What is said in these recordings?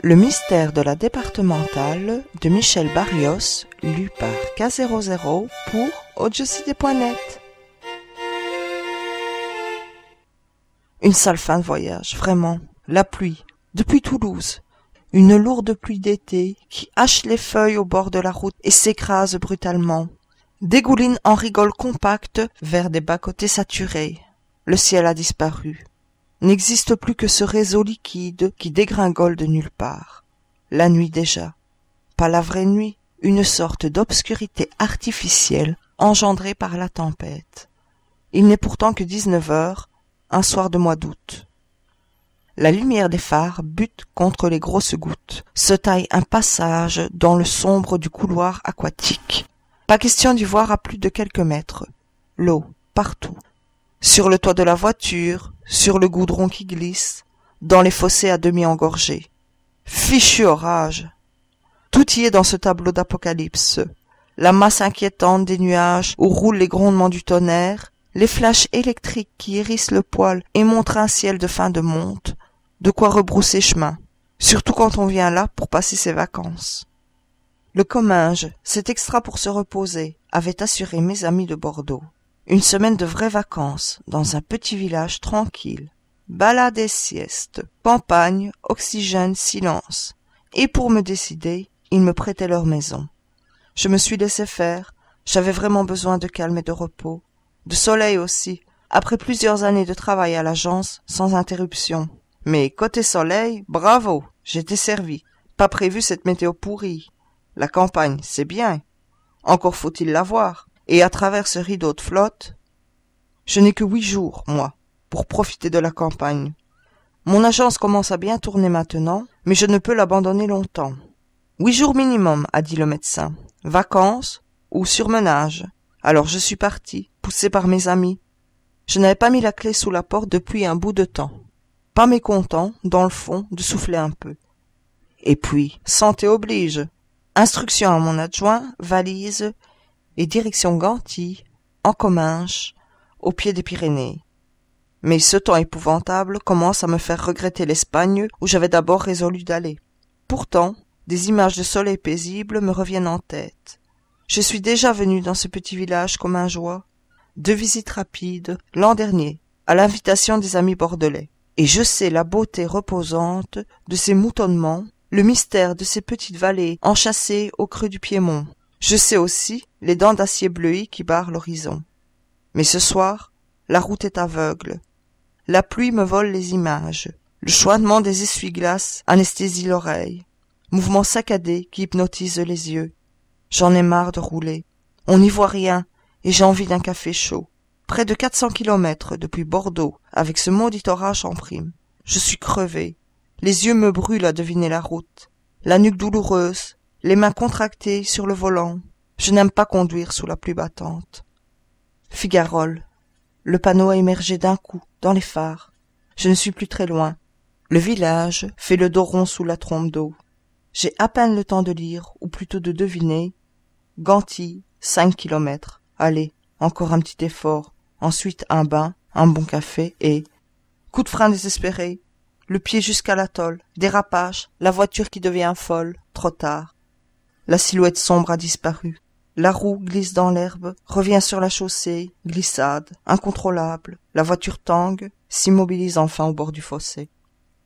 Le mystère de la départementale de Michel Barrios, lu par K00 pour audiocité.net. Une sale fin de voyage, vraiment. La pluie, depuis Toulouse. Une lourde pluie d'été qui hache les feuilles au bord de la route et s'écrase brutalement. Dégouline en rigole compactes vers des bas-côtés saturés. Le ciel a disparu n'existe plus que ce réseau liquide qui dégringole de nulle part. La nuit déjà. Pas la vraie nuit, une sorte d'obscurité artificielle engendrée par la tempête. Il n'est pourtant que dix-neuf heures, un soir de mois d'août. La lumière des phares bute contre les grosses gouttes, se taille un passage dans le sombre du couloir aquatique. Pas question d'y voir à plus de quelques mètres. L'eau, partout. Sur le toit de la voiture, sur le goudron qui glisse, dans les fossés à demi engorgés. Fichu orage. Tout y est dans ce tableau d'apocalypse. La masse inquiétante des nuages où roulent les grondements du tonnerre, les flashs électriques qui hérissent le poil et montrent un ciel de fin de monte, de quoi rebrousser chemin, surtout quand on vient là pour passer ses vacances. Le comminge, cet extra pour se reposer, avait assuré mes amis de Bordeaux. Une semaine de vraies vacances, dans un petit village tranquille. Balade et sieste, campagne, oxygène, silence. Et pour me décider, ils me prêtaient leur maison. Je me suis laissé faire, j'avais vraiment besoin de calme et de repos. De soleil aussi, après plusieurs années de travail à l'agence, sans interruption. Mais côté soleil, bravo, j'étais servi. Pas prévu cette météo pourrie. La campagne, c'est bien. Encore faut-il la voir et à travers ce rideau de flotte, je n'ai que huit jours, moi, pour profiter de la campagne. Mon agence commence à bien tourner maintenant, mais je ne peux l'abandonner longtemps. Huit jours minimum, a dit le médecin. Vacances ou surmenage. Alors je suis parti, poussé par mes amis. Je n'avais pas mis la clé sous la porte depuis un bout de temps. Pas mécontent, dans le fond, de souffler un peu. Et puis, santé oblige. Instruction à mon adjoint, valise, et direction Ganty, en Comminges, au pied des Pyrénées. Mais ce temps épouvantable commence à me faire regretter l'Espagne où j'avais d'abord résolu d'aller. Pourtant, des images de soleil paisible me reviennent en tête. Je suis déjà venu dans ce petit village comme un joie. Deux visites rapides, l'an dernier, à l'invitation des amis bordelais. Et je sais la beauté reposante de ces moutonnements, le mystère de ces petites vallées enchâssées au creux du Piémont, je sais aussi les dents d'acier bleuis qui barrent l'horizon. Mais ce soir, la route est aveugle. La pluie me vole les images. Le chouinement des essuie-glaces anesthésie l'oreille. Mouvements saccadés qui hypnotisent les yeux. J'en ai marre de rouler. On n'y voit rien et j'ai envie d'un café chaud. Près de 400 kilomètres depuis Bordeaux avec ce maudit orage en prime. Je suis crevé. Les yeux me brûlent à deviner la route. La nuque douloureuse, les mains contractées sur le volant. Je n'aime pas conduire sous la pluie battante. Figarole. Le panneau a émergé d'un coup, dans les phares. Je ne suis plus très loin. Le village fait le dos rond sous la trompe d'eau. J'ai à peine le temps de lire, ou plutôt de deviner. Ganty, cinq kilomètres. Allez, encore un petit effort. Ensuite un bain, un bon café et... Coup de frein désespéré. Le pied jusqu'à l'atoll. Dérapage. La voiture qui devient folle. Trop tard. La silhouette sombre a disparu. La roue glisse dans l'herbe, revient sur la chaussée, glissade, incontrôlable. La voiture tangue, s'immobilise enfin au bord du fossé.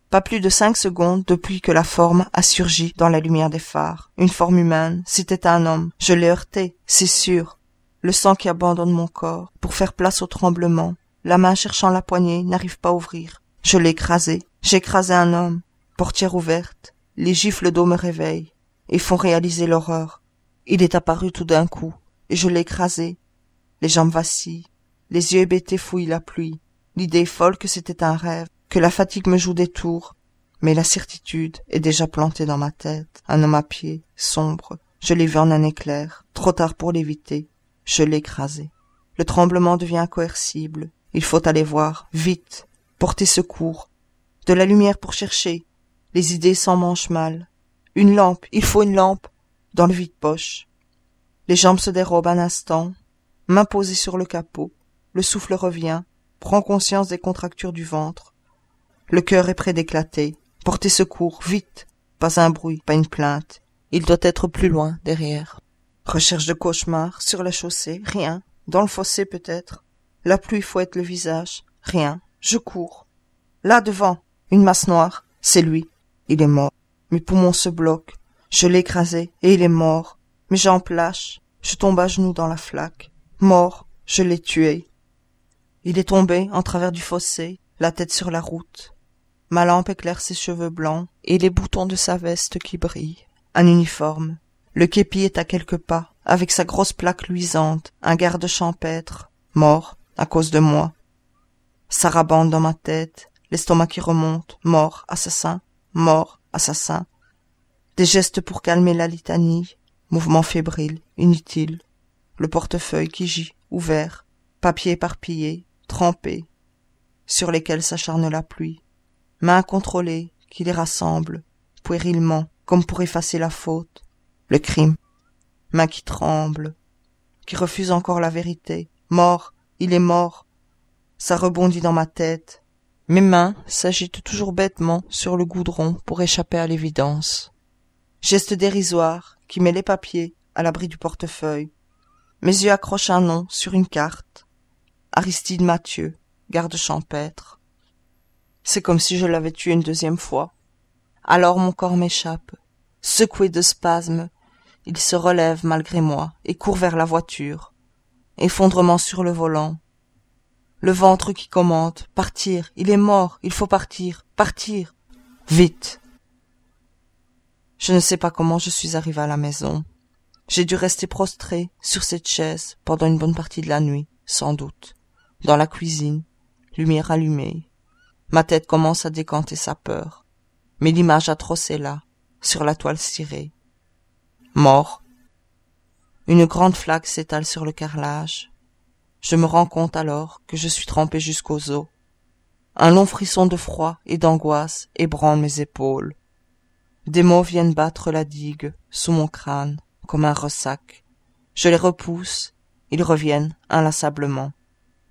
Pas plus de cinq secondes depuis que la forme a surgi dans la lumière des phares. Une forme humaine, c'était un homme. Je l'ai heurté, c'est sûr. Le sang qui abandonne mon corps pour faire place au tremblement. La main cherchant la poignée n'arrive pas à ouvrir. Je l'ai écrasé. J'ai écrasé un homme. Portière ouverte. Les gifles d'eau me réveillent et font réaliser l'horreur. Il est apparu tout d'un coup, et je l'ai écrasé. Les jambes vacillent, les yeux hébétés fouillent la pluie. L'idée folle que c'était un rêve, que la fatigue me joue des tours. Mais la certitude est déjà plantée dans ma tête. Un homme à pied, sombre, je l'ai vu en un éclair, trop tard pour l'éviter. Je l'ai écrasé. Le tremblement devient coercible. Il faut aller voir, vite, porter secours. De la lumière pour chercher. Les idées s'en mangent mal. Une lampe, il faut une lampe, dans le vide-poche. Les jambes se dérobent un instant, main posée sur le capot, le souffle revient, prend conscience des contractures du ventre. Le cœur est prêt d'éclater. Portez secours, vite. Pas un bruit, pas une plainte. Il doit être plus loin, derrière. Recherche de cauchemar, sur la chaussée, rien. Dans le fossé peut-être. La pluie fouette le visage, rien. Je cours. Là devant, une masse noire, c'est lui. Il est mort. Mes poumons se bloquent. Je l'ai écrasé et il est mort. Mes jambes lâchent. Je tombe à genoux dans la flaque. Mort, je l'ai tué. Il est tombé en travers du fossé, la tête sur la route. Ma lampe éclaire ses cheveux blancs et les boutons de sa veste qui brillent. Un uniforme. Le képi est à quelques pas, avec sa grosse plaque luisante, un garde champêtre, mort, à cause de moi. Sarabande dans ma tête, l'estomac qui remonte, mort, assassin, mort, assassin. Des gestes pour calmer la litanie, mouvement fébrile, inutile. Le portefeuille qui gît, ouvert, papier éparpillé, trempé, sur lesquels s'acharne la pluie. Mains contrôlées qui les rassemblent, puérilement, comme pour effacer la faute, le crime. Main qui tremble, qui refuse encore la vérité. Mort, il est mort. Ça rebondit dans ma tête. Mes mains s'agitent toujours bêtement sur le goudron pour échapper à l'évidence. Geste dérisoire qui met les papiers à l'abri du portefeuille. Mes yeux accrochent un nom sur une carte. Aristide Mathieu, garde champêtre. C'est comme si je l'avais tué une deuxième fois. Alors mon corps m'échappe. Secoué de spasmes, il se relève malgré moi et court vers la voiture. Effondrement sur le volant, le ventre qui commande. Partir, il est mort, il faut partir, partir. Vite. Je ne sais pas comment je suis arrivé à la maison. J'ai dû rester prostré sur cette chaise pendant une bonne partie de la nuit, sans doute. Dans la cuisine, lumière allumée. Ma tête commence à décanter sa peur. Mais l'image atroce est là, sur la toile cirée. Mort. Une grande flaque s'étale sur le carrelage. Je me rends compte alors que je suis trempé jusqu'aux os. Un long frisson de froid et d'angoisse ébranle mes épaules. Des mots viennent battre la digue sous mon crâne comme un ressac. Je les repousse, ils reviennent inlassablement.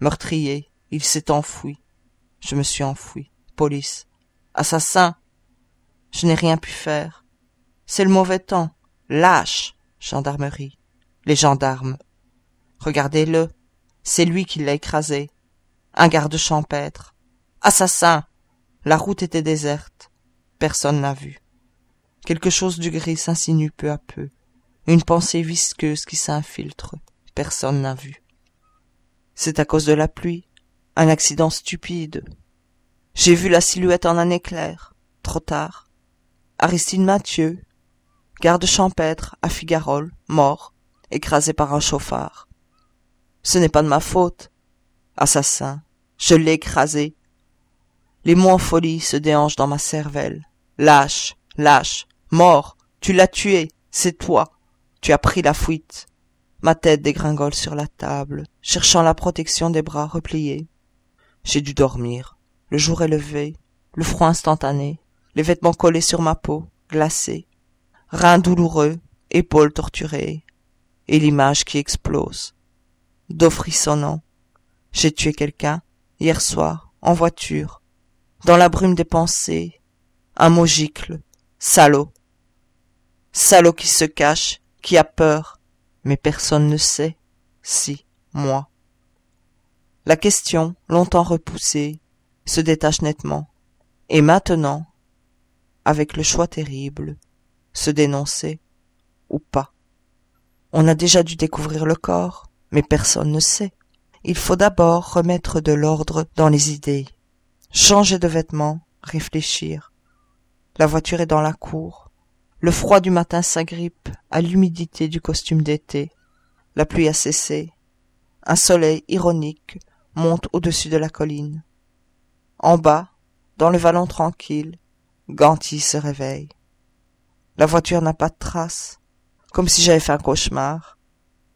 Meurtrier, il s'est enfoui. Je me suis enfui. Police. Assassin. Je n'ai rien pu faire. C'est le mauvais temps. Lâche. Gendarmerie. Les gendarmes. Regardez-le. C'est lui qui l'a écrasé. Un garde champêtre. Assassin. La route était déserte. Personne n'a vu. Quelque chose du gris s'insinue peu à peu. Une pensée visqueuse qui s'infiltre. Personne n'a vu. C'est à cause de la pluie. Un accident stupide. J'ai vu la silhouette en un éclair. Trop tard. Aristide Mathieu, garde champêtre à Figarol, mort, écrasé par un chauffard. Ce n'est pas de ma faute. Assassin, je l'ai écrasé. Les mots en folie se déhanchent dans ma cervelle. Lâche, lâche, mort, tu l'as tué, c'est toi. Tu as pris la fuite. Ma tête dégringole sur la table, cherchant la protection des bras repliés. J'ai dû dormir. Le jour est levé, le froid instantané, les vêtements collés sur ma peau, glacés, reins douloureux, épaules torturées, et l'image qui explose dos frissonnant. J'ai tué quelqu'un, hier soir, en voiture, dans la brume des pensées, un mot gicle, salaud. Salaud qui se cache, qui a peur, mais personne ne sait, si, moi. La question, longtemps repoussée, se détache nettement, et maintenant, avec le choix terrible, se dénoncer ou pas. On a déjà dû découvrir le corps, mais personne ne sait. Il faut d'abord remettre de l'ordre dans les idées, changer de vêtements, réfléchir. La voiture est dans la cour. Le froid du matin s'agrippe à l'humidité du costume d'été. La pluie a cessé. Un soleil ironique monte au-dessus de la colline. En bas, dans le vallon tranquille, Ganty se réveille. La voiture n'a pas de trace, comme si j'avais fait un cauchemar.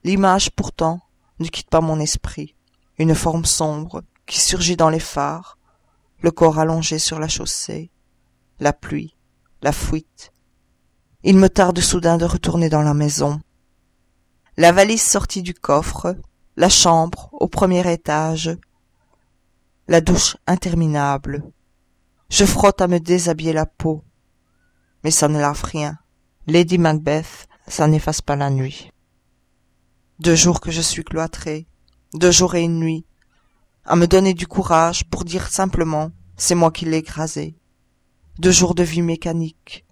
L'image pourtant ne quitte pas mon esprit. Une forme sombre qui surgit dans les phares, le corps allongé sur la chaussée, la pluie, la fuite. Il me tarde soudain de retourner dans la maison. La valise sortie du coffre, la chambre au premier étage, la douche interminable. Je frotte à me déshabiller la peau, mais ça ne lave rien. Lady Macbeth, ça n'efface pas la nuit deux jours que je suis cloîtré deux jours et une nuit à me donner du courage pour dire simplement c'est moi qui l'ai écrasé deux jours de vie mécanique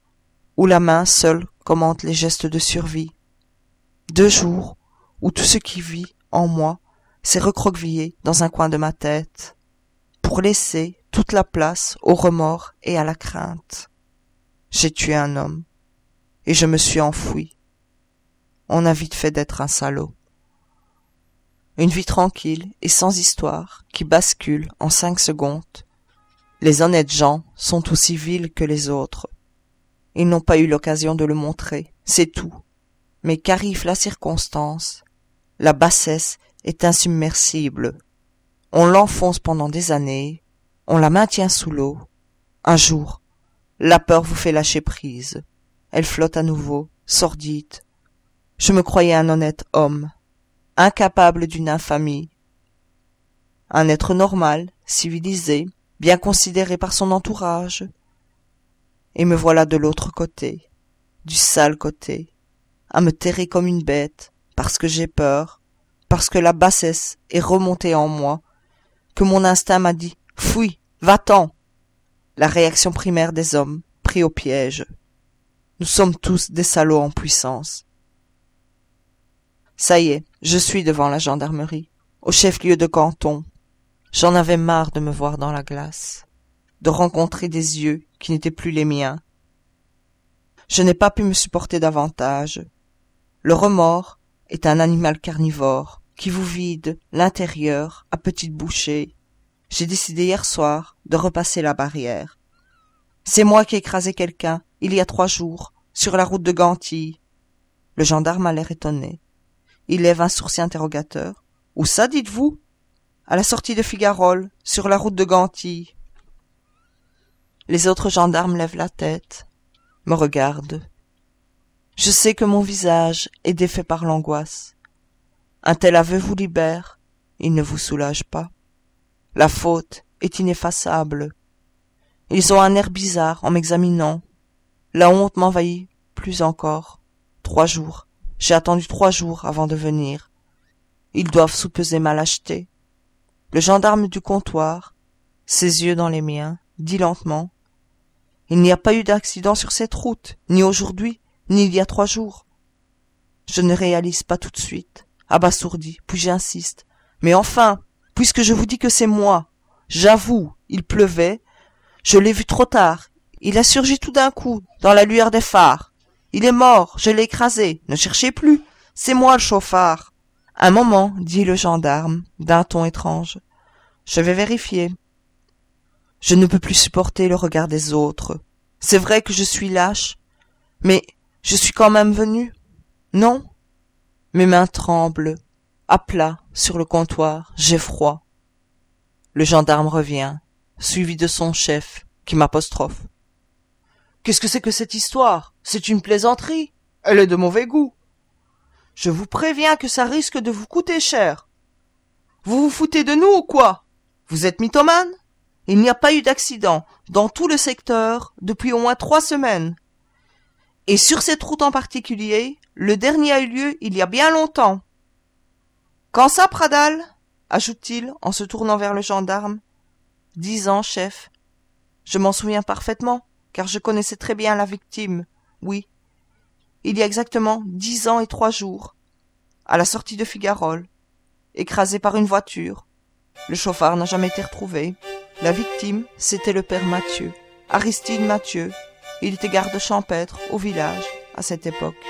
où la main seule commente les gestes de survie deux jours où tout ce qui vit en moi s'est recroquevillé dans un coin de ma tête pour laisser toute la place au remords et à la crainte. J'ai tué un homme et je me suis enfoui on a vite fait d'être un salaud. Une vie tranquille et sans histoire qui bascule en cinq secondes. Les honnêtes gens sont aussi vils que les autres. Ils n'ont pas eu l'occasion de le montrer, c'est tout. Mais qu'arrive la circonstance, la bassesse est insubmersible. On l'enfonce pendant des années, on la maintient sous l'eau. Un jour, la peur vous fait lâcher prise. Elle flotte à nouveau, sordide, je me croyais un honnête homme, incapable d'une infamie. Un être normal, civilisé, bien considéré par son entourage. Et me voilà de l'autre côté, du sale côté, à me terrer comme une bête, parce que j'ai peur, parce que la bassesse est remontée en moi, que mon instinct m'a dit Fuis, va-t'en La réaction primaire des hommes, pris au piège. Nous sommes tous des salauds en puissance. Ça y est, je suis devant la gendarmerie, au chef-lieu de canton. J'en avais marre de me voir dans la glace, de rencontrer des yeux qui n'étaient plus les miens. Je n'ai pas pu me supporter davantage. Le remords est un animal carnivore qui vous vide l'intérieur à petites bouchées. J'ai décidé hier soir de repasser la barrière. C'est moi qui ai écrasé quelqu'un, il y a trois jours, sur la route de Gantilly. Le gendarme a l'air étonné. Il lève un sourcil interrogateur. Où ça, dites-vous À la sortie de Figarole, sur la route de Ganty. » Les autres gendarmes lèvent la tête, me regardent. Je sais que mon visage est défait par l'angoisse. Un tel aveu vous libère, il ne vous soulage pas. La faute est ineffaçable. Ils ont un air bizarre en m'examinant. La honte m'envahit plus encore. Trois jours j'ai attendu trois jours avant de venir. Ils doivent soupeser ma lâcheté. Le gendarme du comptoir, ses yeux dans les miens, dit lentement. Il n'y a pas eu d'accident sur cette route, ni aujourd'hui, ni il y a trois jours. Je ne réalise pas tout de suite, abasourdi, puis j'insiste. Mais enfin, puisque je vous dis que c'est moi, j'avoue, il pleuvait, je l'ai vu trop tard, il a surgi tout d'un coup, dans la lueur des phares. Il est mort, je l'ai écrasé, ne cherchez plus, c'est moi le chauffard. Un moment, dit le gendarme, d'un ton étrange. Je vais vérifier. Je ne peux plus supporter le regard des autres. C'est vrai que je suis lâche, mais je suis quand même venu. Non? Mes mains tremblent. À plat, sur le comptoir, j'ai froid. Le gendarme revient, suivi de son chef, qui m'apostrophe. Qu'est-ce que c'est que cette histoire C'est une plaisanterie. Elle est de mauvais goût. Je vous préviens que ça risque de vous coûter cher. Vous vous foutez de nous ou quoi Vous êtes mythomane Il n'y a pas eu d'accident dans tout le secteur depuis au moins trois semaines. Et sur cette route en particulier, le dernier a eu lieu il y a bien longtemps. Quand ça, Pradal ajoute-t-il en se tournant vers le gendarme. Dix ans, chef. Je m'en souviens parfaitement car je connaissais très bien la victime, oui, il y a exactement dix ans et trois jours, à la sortie de Figarol, écrasé par une voiture. Le chauffard n'a jamais été retrouvé. La victime, c'était le père Mathieu, Aristide Mathieu. Il était garde champêtre au village à cette époque.